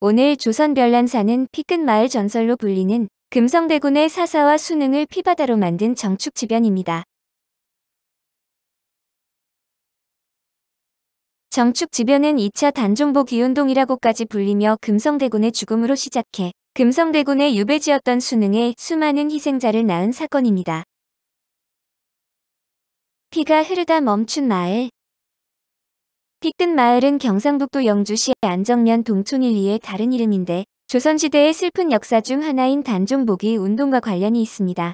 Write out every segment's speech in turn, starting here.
오늘 조선별난사는 피끝마을 전설로 불리는 금성대군의 사사와 수능을 피바다로 만든 정축지변입니다. 정축지변은 2차 단종복 이운동이라고까지 불리며 금성대군의 죽음으로 시작해 금성대군의 유배지였던 수능에 수많은 희생자를 낳은 사건입니다. 피가 흐르다 멈춘 마을 픽든 마을은 경상북도 영주시 안정면 동촌일리의 다른 이름인데 조선시대의 슬픈 역사 중 하나인 단종복이 운동과 관련이 있습니다.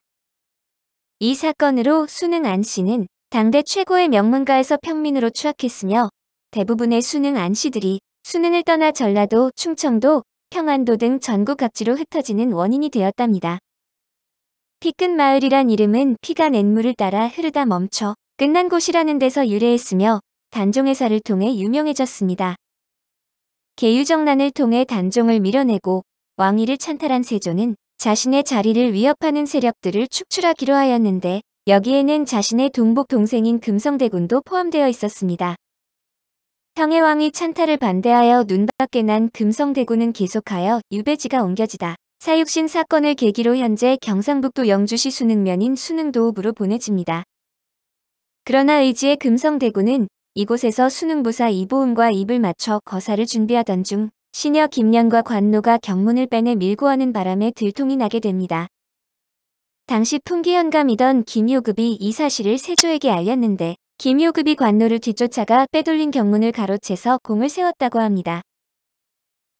이 사건으로 수능 안 씨는 당대 최고의 명문가에서 평민으로 추악했으며 대부분의 수능 안 씨들이 수능을 떠나 전라도, 충청도, 평안도 등 전국 각지로 흩어지는 원인이 되었답니다. 피끈 마을이란 이름은 피가 냇물을 따라 흐르다 멈춰 끝난 곳이라는 데서 유래했으며 단종회사를 통해 유명해졌습니다. 개유정난을 통해 단종을 밀어내고 왕위를 찬탈한 세조는 자신의 자리를 위협하는 세력들을 축출하기로 하였는데 여기에는 자신의 동복 동생인 금성대군도 포함되어 있었습니다. 평해왕이 찬탈을 반대하여 눈밖에 난 금성대군은 계속하여 유배지가 옮겨지다. 사육신 사건을 계기로 현재 경상북도 영주시 수능면인수능도읍으로 보내집니다. 그러나 의지의 금성대군은 이곳에서 수능부사 이보음과 입을 맞춰 거사를 준비하던 중 신여 김양과 관노가 경문을 빼내 밀고 하는 바람에 들통이 나게 됩니다. 당시 풍기현감이던 김효급이 이 사실을 세조에게 알렸는데 김효급이 관노를 뒤쫓아가 빼돌린 경문을 가로채서 공을 세웠다고 합니다.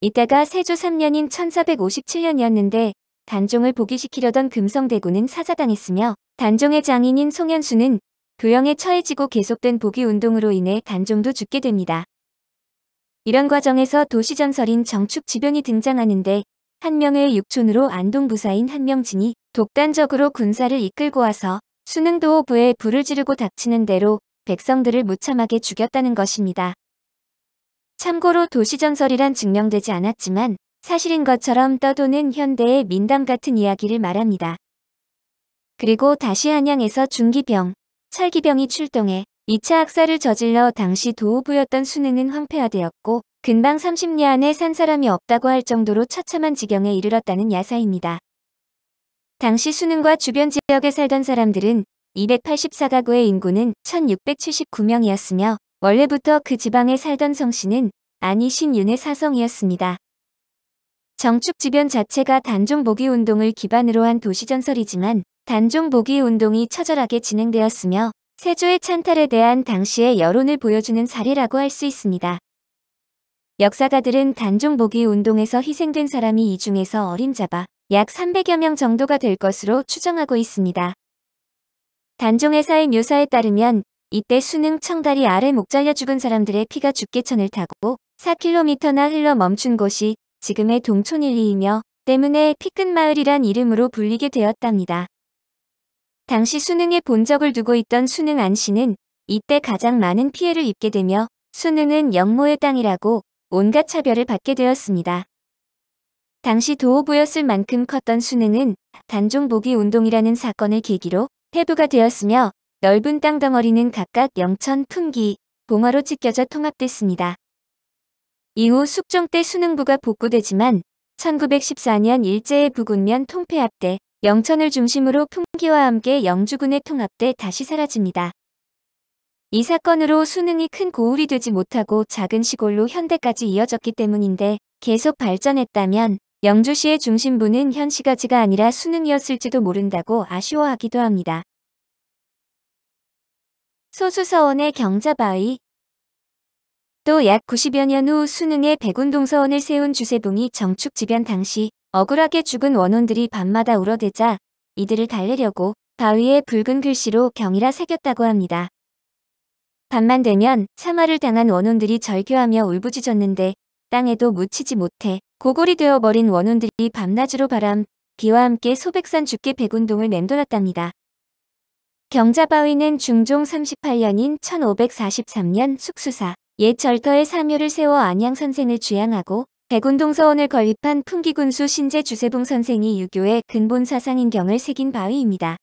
이때가 세조 3년인 1457년이었는데 단종을 복위시키려던 금성대군은 사자당했으며 단종의 장인인 송현수는 부영에 처해지고 계속된 보기 운동으로 인해 단종도 죽게 됩니다. 이런 과정에서 도시전설인 정축지병이 등장하는데 한명의 육촌으로 안동부사인 한명진이 독단적으로 군사를 이끌고 와서 수능도호부에 불을 지르고 닥치는 대로 백성들을 무참하게 죽였다는 것입니다. 참고로 도시전설이란 증명되지 않았지만 사실인 것처럼 떠도는 현대의 민담 같은 이야기를 말합니다. 그리고 다시 한양에서 중기병, 찰기병이 출동해 2차 학살을 저질러 당시 도우부였던 수능은 황폐화되었고 근방 30리 안에 산 사람이 없다고 할 정도로 처참한 지경에 이르렀다는 야사입니다. 당시 수능과 주변 지역에 살던 사람들은 284가구의 인구는 1679명이었으며 원래부터 그 지방에 살던 성씨는 안이 신윤의 사성이었습니다. 정축지변 자체가 단종보기 운동을 기반으로 한 도시전설이지만 단종 보기 운동이 처절하게 진행되었으며 세조의 찬탈에 대한 당시의 여론을 보여주는 사례라고 할 수 있습니다. 역사가들은 단종 보기 운동에서 희생된 사람이 이 중에서 어린 자바 약 300여 명 정도가 될 것으로 추정하고 있습니다. 단종회사의 묘사에 따르면 이때 수능 청달이 아래 목 잘려 죽은 사람들의 피가 죽개천을 타고 4km나 흘러 멈춘 곳이 지금의 동촌일리이며 때문에 피끝마을이란 이름으로 불리게 되었답니다. 당시 수능에 본적을 두고 있던 수능 안 씨는 이때 가장 많은 피해를 입게 되며 수능은 영모의 땅이라고 온갖 차별을 받게 되었습니다. 당시 도호부였을 만큼 컸던 수능은 단종보기 운동이라는 사건을 계기로 해부가 되었으며 넓은 땅덩어리는 각각 영천, 풍기, 봉화로 찢겨져 통합됐습니다. 이후 숙종 때 수능부가 복구되지만 1914년 일제의 부군면 통폐합때 영천을 중심으로 풍기와 함께 영주군에 통합돼 다시 사라집니다. 이 사건으로 수능이 큰 고울이 되지 못하고 작은 시골로 현대까지 이어졌기 때문인데 계속 발전했다면 영주시의 중심부는 현시가지가 아니라 수능이었을지도 모른다고 아쉬워하기도 합니다. 소수서원의 경자바위 또 약 90여 년 후 수능의 백운동서원을 세운 주세봉이 정축지변 당시 억울하게 죽은 원혼들이 밤마다 울어대자 이들을 달래려고 바위에 붉은 글씨로 경이라 새겼다고 합니다. 밤만 되면 참화를 당한 원혼들이 절규하며 울부짖었는데 땅에도 묻히지 못해 고골이 되어버린 원혼들이 밤낮으로 바람, 비와 함께 소백산 죽게 백운동을 맴돌았답니다. 경자바위는 중종 38년인 1543년 숙수사 옛 절터에 사묘를 세워 안양 선생을 주양하고 백운동서원을 건립한 풍기군수 신재 주세봉 선생이 유교의 근본 사상인경을 새긴 바위입니다.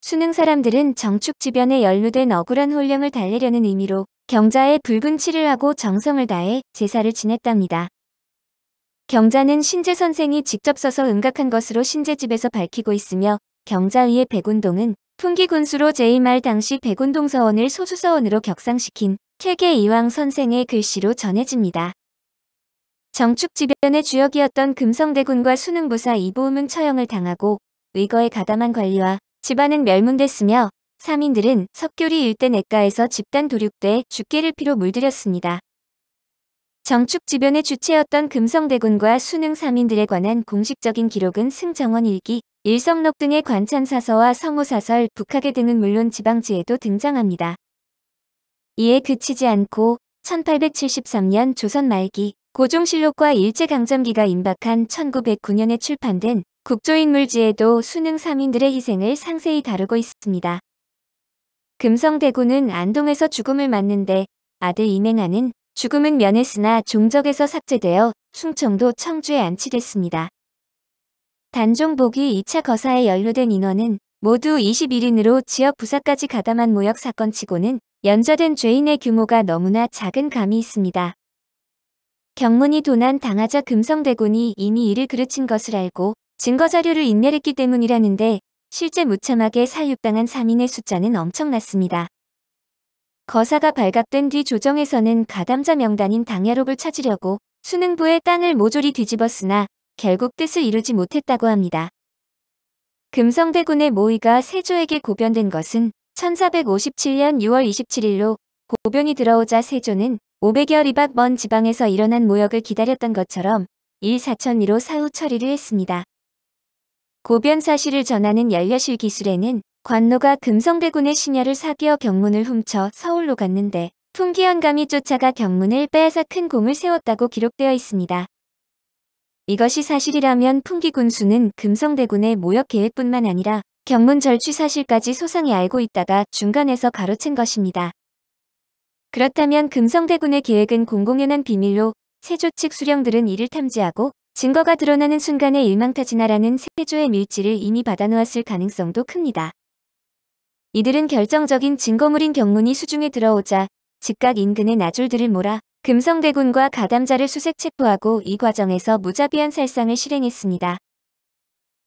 수능 사람들은 정축지변에 연루된 억울한 혼령을 달래려는 의미로 경자에 붉은 칠을 하고 정성을 다해 제사를 지냈답니다. 경자는 신재 선생이 직접 써서 음각한 것으로 신재집에서 밝히고 있으며 경자위의 백운동은 풍기군수로 제일말 당시 백운동 서원을 소수서원으로 격상시킨 퇴계 이왕 선생의 글씨로 전해집니다. 정축 지변의 주역이었던 금성대군과 수능부사 이보음은 처형을 당하고 의거에 가담한 관리와 집안은 멸문됐으며 사민들은 석교리 일대 내가에서 집단 도륙돼 죽게를 피로 물들였습니다. 정축 지변의 주체였던 금성대군과 수능 사민들에 관한 공식적인 기록은 승정원 일기, 일성록 등의 관찬사서와 성호사설, 북학의 등은 물론 지방지에도 등장합니다. 이에 그치지 않고 1873년 조선 말기 고종실록과 일제강점기가 임박한 1909년에 출판된 국조인물지에도 수능 3인들의 희생을 상세히 다루고 있습니다. 금성대군은 안동에서 죽음을 맞는데 아들 이맹하는 죽음은 면했으나 종적에서 삭제되어 충청도 청주에 안치됐습니다. 단종복이 2차 거사에 연루된 인원은 모두 21인으로 지역 부사까지 가담한 모역 사건치고는 연좌된 죄인의 규모가 너무나 작은 감이 있습니다. 경문이 도난 당하자 금성대군이 이미 이를 그르친 것을 알고 증거자료를 인멸했기 때문이라는데 실제 무참하게 살육당한 3인의 숫자는 엄청났습니다. 거사가 발각된 뒤 조정에서는 가담자 명단인 당야록을 찾으려고 수능부의 땅을 모조리 뒤집었으나 결국 뜻을 이루지 못했다고 합니다. 금성대군의 모의가 세조에게 고변된 것은 1457년 6월 27일로 고변이 들어오자 세조는 500여 리밖 먼 지방에서 일어난 모역을 기다렸던 것처럼 1 4001호 사후 처리를 했습니다. 고변 사실을 전하는 열려실 기술에는 관노가 금성대군의 신야를 사귀어 경문을 훔쳐 서울로 갔는데 풍기현감이 쫓아가 경문을 빼앗아 큰 공을 세웠다고 기록되어 있습니다. 이것이 사실이라면 풍기군수는 금성대군의 모역 계획뿐만 아니라 경문 절취 사실까지 소상히 알고 있다가 중간에서 가로챈 것입니다. 그렇다면 금성대군의 계획은 공공연한 비밀로 세조 측 수령들은 이를 탐지하고 증거가 드러나는 순간에 일망타진하라는 세조의 밀지를 이미 받아놓았을 가능성도 큽니다. 이들은 결정적인 증거물인 경문이 수중에 들어오자 즉각 인근의 나졸들을 몰아 금성대군과 가담자를 수색 체포하고 이 과정에서 무자비한 살상을 실행했습니다.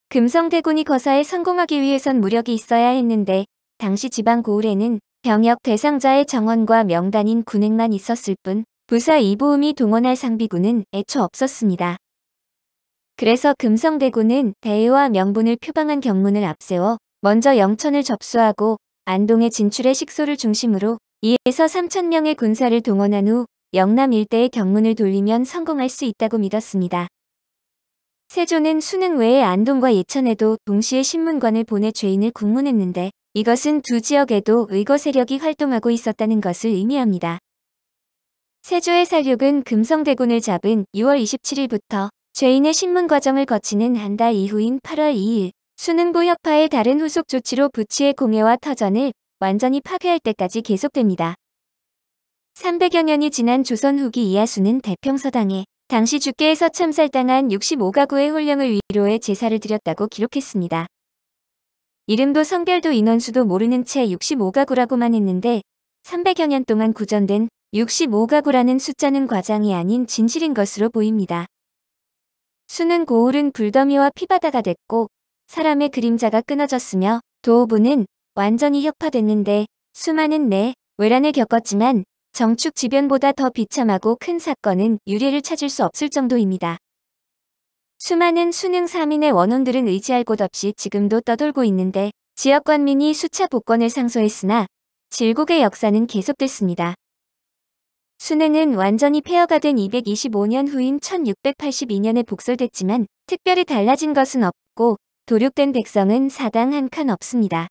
금성대군이 거사에 성공하기 위해선 무력이 있어야 했는데 당시 지방 고을에는 병역 대상자의 정원과 명단인 군행만 있었을 뿐 부사 이보음이 동원할 상비군은 애초 없었습니다. 그래서 금성대군은 대의와 명분을 표방한 경문을 앞세워 먼저 영천을 접수하고 안동의 진출의 식소를 중심으로 2에서 3천명의 군사를 동원한 후 영남 일대의 경문을 돌리면 성공할 수 있다고 믿었습니다. 세조는 수능 외에 안동과 예천에도 동시에 신문관을 보내 죄인을 국문했는데 이것은 두 지역에도 의거 세력이 활동하고 있었다는 것을 의미합니다. 세조의 살육은 금성대군을 잡은 6월 27일부터 죄인의 신문 과정을 거치는 한 달 이후인 8월 2일 수능부 협파의 다른 후속 조치로 부치의 공예와 터전을 완전히 파괴할 때까지 계속됩니다. 300여 년이 지난 조선 후기 이하수는 대평서당에 당시 주께에서 참살당한 65가구의 혼령을 위로해 제사를 드렸다고 기록했습니다. 이름도 성별도 인원수도 모르는 채 65가구라고만 했는데 300여 년 동안 구전된 65가구라는 숫자는 과장이 아닌 진실인 것으로 보입니다. 수는 고울은 불더미와 피바다가 됐고 사람의 그림자가 끊어졌으며 도호부는 완전히 혁파됐는데 수많은 내 외란을 겪었지만 정축 지변보다 더 비참하고 큰 사건은 유례를 찾을 수 없을 정도입니다. 수많은 수능 3인의 원혼들은 의지할 곳 없이 지금도 떠돌고 있는데 지역 관민이 수차 복권을 상소했으나 질곡의 역사는 계속됐습니다. 수능은 완전히 폐허가 된 225년 후인 1682년에 복설됐지만 특별히 달라진 것은 없고 도륙된 백성은 사당 한 칸 없습니다.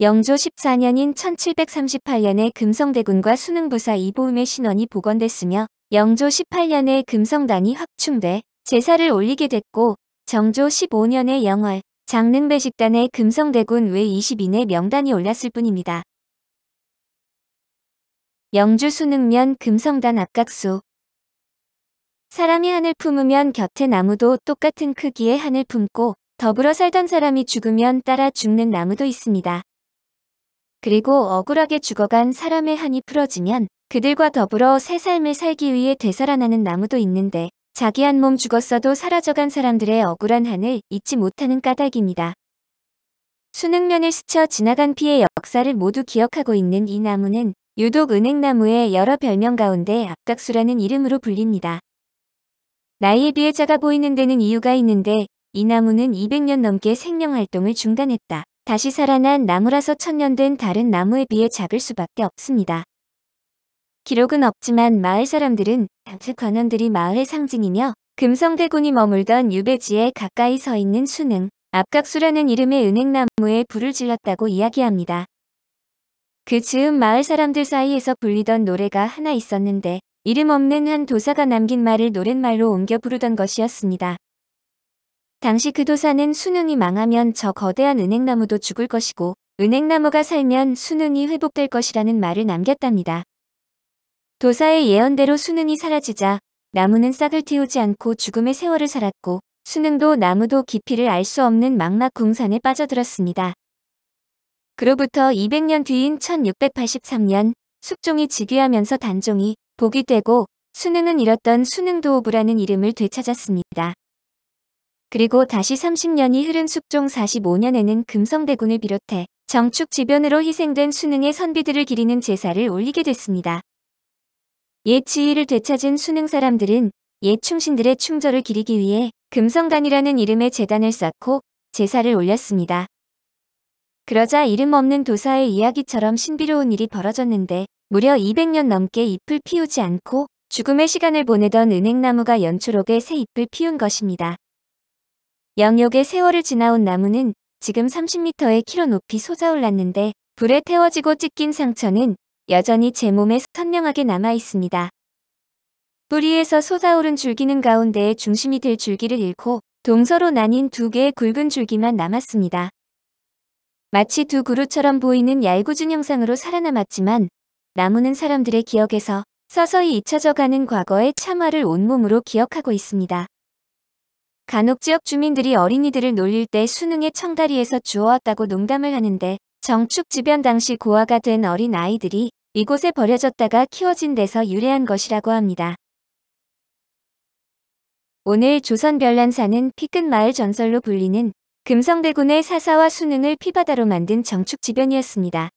영조 14년인 1738년에 금성대군과 수능부사 이보음의 신원이 복원됐으며 영조 18년에 금성단이 확충돼 제사를 올리게 됐고 정조 15년의 영월 장릉배식단의 금성대군 외 20인의 명단이 올랐을 뿐입니다. 영주 수능면 금성단 앞각수 사람이 한을 품으면 곁에 나무도 똑같은 크기의 한을 품고 더불어 살던 사람이 죽으면 따라 죽는 나무도 있습니다. 그리고 억울하게 죽어간 사람의 한이 풀어지면 그들과 더불어 새 삶을 살기 위해 되살아나는 나무도 있는데 자기 한 몸 죽었어도 사라져간 사람들의 억울한 한을 잊지 못하는 까닭입니다. 수능면을 스쳐 지나간 피해 역사를 모두 기억하고 있는 이 나무는 유독 은행나무의 여러 별명 가운데 악각수라는 이름으로 불립니다. 나이에 비해 작아 보이는 데는 이유가 있는데 이 나무는 200년 넘게 생명활동을 중단했다. 다시 살아난 나무라서 천년된 다른 나무에 비해 작을 수밖에 없습니다. 기록은 없지만 마을 사람들은 즉 관원들이 마을의 상징이며 금성대군이 머물던 유배지에 가까이 서 있는 수능, 압각수라는 이름의 은행나무에 불을 질렀다고 이야기합니다. 그 즈음 마을 사람들 사이에서 불리던 노래가 하나 있었는데 이름 없는 한 도사가 남긴 말을 노랫말로 옮겨 부르던 것이었습니다. 당시 그 도사는 수능이 망하면 저 거대한 은행나무도 죽을 것이고 은행나무가 살면 수능이 회복될 것이라는 말을 남겼답니다. 도사의 예언대로 수능이 사라지자 나무는 싹을 틔우지 않고 죽음의 세월을 살았고 수능도 나무도 깊이를 알 수 없는 망막 궁산에 빠져들었습니다. 그로부터 200년 뒤인 1683년 숙종이 즉위하면서 단종이 복이 되고 수능은 잃었던 수능도호부라는 이름을 되찾았습니다. 그리고 다시 30년이 흐른 숙종 45년에는 금성대군을 비롯해 정축 지변으로 희생된 수능의 선비들을 기리는 제사를 올리게 됐습니다. 옛 지위를 되찾은 수능 사람들은 옛 충신들의 충절을 기리기 위해 금성단이라는 이름의 재단을 쌓고 제사를 올렸습니다. 그러자 이름 없는 도사의 이야기처럼 신비로운 일이 벌어졌는데 무려 200년 넘게 잎을 피우지 않고 죽음의 시간을 보내던 은행나무가 연초록에새 잎을 피운 것입니다. 영역의 세월을 지나온 나무는 지금 30m의 키로 높이 솟아올랐는데 불에 태워지고 찢긴 상처는 여전히 제 몸에 선명하게 남아 있습니다. 뿌리에서 솟아오른 줄기는 가운데에 중심이 될 줄기를 잃고 동서로 나뉜 두 개의 굵은 줄기만 남았습니다. 마치 두 그루처럼 보이는 얄궂은 형상으로 살아남았지만 나무는 사람들의 기억에서 서서히 잊혀져가는 과거의 참화를 온몸으로 기억하고 있습니다. 간혹 지역 주민들이 어린이들을 놀릴 때 수능의 청다리에서 주워왔다고 농담을 하는데 정축 지변 당시 고아가 된 어린 아이들이 이곳에 버려졌다가 키워진 데서 유래한 것이라고 합니다. 오늘 조선 별난사는 피끝 마을 전설로 불리는 금성대군의 사사와 수능을 피바다로 만든 정축지변이었습니다.